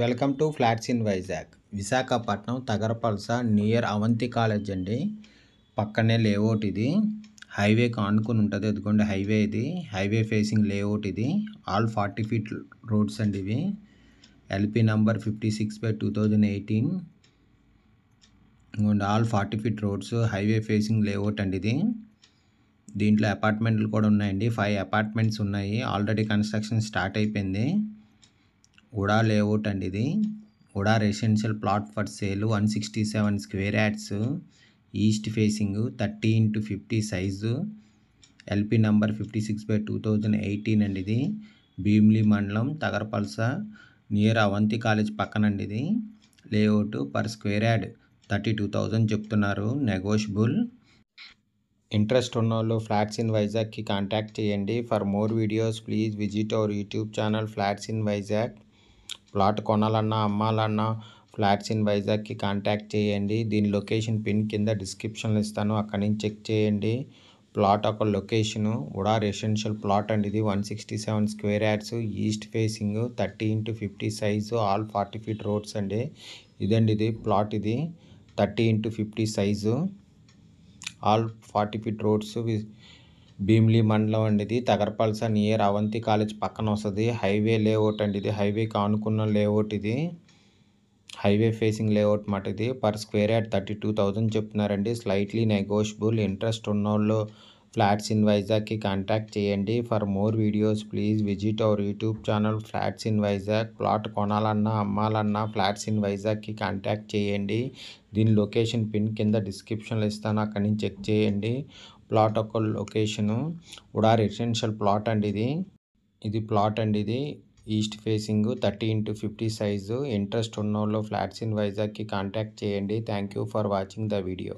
welcome to flats in Vizag Visakhapatnam Tagarapalsa near Avanti college అండి పక్కనే layout ఇది హైవే కానుకొని ఉంటుంది ఎందుకండి హైవే ఇది హైవే ఫేసింగ్ లేఅవుట్ ఇది ఆల్ ఫార్టీ ఫీట్ రోడ్స్ అండి ఇవి LP number fifty six by two thousand eighteen ఇంకోండి all forty feet roads highway facing layout అండి ఇది దీంట్లో అపార్ట్మెంట్లు కూడా ఉన్నాయండి ఫైవ్ అపార్ట్మెంట్స్ ఉన్నాయి ఆల్రెడీ కన్స్ట్రక్షన్ స్టార్ట్ అయిపోయింది ఉడా లేఅవుట్ అండి ఇది UDA residential plot for sale one sixty seven square yards east facing thirty into fifty size LP number fifty six by two thousand eighteen అండి ఇది భీమ్లీ మండలం తగరపల్స నియర్ అవంతి కాలేజ్ పక్కనండి ఇది layout per square yard thirty two thousand చెప్తున్నారు negotiable interest ఉన్న వాళ్ళు flats in వైజాగ్కి contact చేయండి for more videos please visit our YouTube channel flats in Vizag plot కొనాలన్నా అమ్మాలన్నా ఫ్లాట్స్ ఇన్ వైజాగ్కి కాంటాక్ట్ చేయండి దీని లొకేషన్ పిన్ కింద డిస్క్రిప్షన్లో ఇస్తాను అక్కడి నుంచి చెక్ చేయండి ప్లాట్ ఒక లొకేషను ఉడా రెసిడెన్షియల్ ప్లాట్ అండి ఇది one sixty seven square yards east facing thirty into fifty size all forty feet roads అండి ఇదండి ఇది ప్లాట్ ఇది thirty into fifty size all forty feet roads Bheemili మండలం అండి ఇది తగరపల్స నియర్ అవంతి కాలేజ్ పక్కన వస్తుంది హైవే లేఅవుట్ అండి ఇది హైవేకి ఆనుకున్న లేఅవుట్ ఇది హైవే ఫేసింగ్ లేఅవుట్ మాట ఇది per square yard thirty two thousand చెప్తున్నారండి స్లైట్లీ నెగోషియబుల్ ఇంట్రెస్ట్ ఉన్నోళ్ళు ఫ్లాట్స్ ఇన్ వైజాగ్కి కాంటాక్ట్ చేయండి for more videos please visit our YouTube channel flats in Vizag plot కొనాలన్నా అమ్మాలన్నా ఫ్లాట్స్ ఇన్ వైజాగ్కి కాంటాక్ట్ చేయండి దీని లొకేషన్ పిన్ కింద డిస్క్రిప్షన్లో ఇస్తాను అక్కడి నుంచి చెక్ చేయండి ప్లాట్ ఒక లొకేషను ఉడా రెసిడెన్షియల్ ప్లాట్ అండి ఇది ఇది ప్లాట్ అండి ఇది east facing thirty into fifty size interest ఉన్నోళ్ళు ఫ్లాట్స్ ఇన్ వైజాగ్కి కాంటాక్ట్ చేయండి thank you for watching the video